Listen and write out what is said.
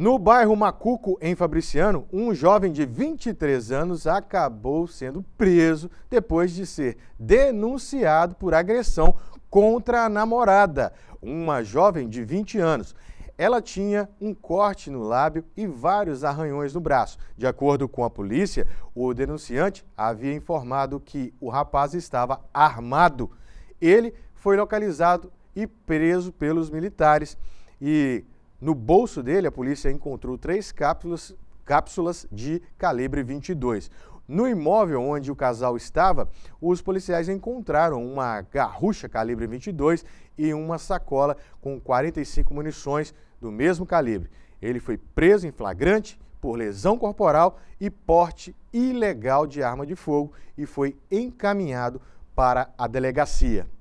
No bairro Macuco, em Fabriciano, um jovem de 23 anos acabou sendo preso depois de ser denunciado por agressão contra a namorada, uma jovem de 20 anos. Ela tinha um corte no lábio e vários arranhões no braço. De acordo com a polícia, o denunciante havia informado que o rapaz estava armado. Ele foi localizado e preso pelos militares e no bolso dele, a polícia encontrou três cápsulas, cápsulas de calibre 22. No imóvel onde o casal estava, os policiais encontraram uma garrucha calibre 22 e uma sacola com 45 munições do mesmo calibre. Ele foi preso em flagrante por lesão corporal e porte ilegal de arma de fogo e foi encaminhado para a delegacia.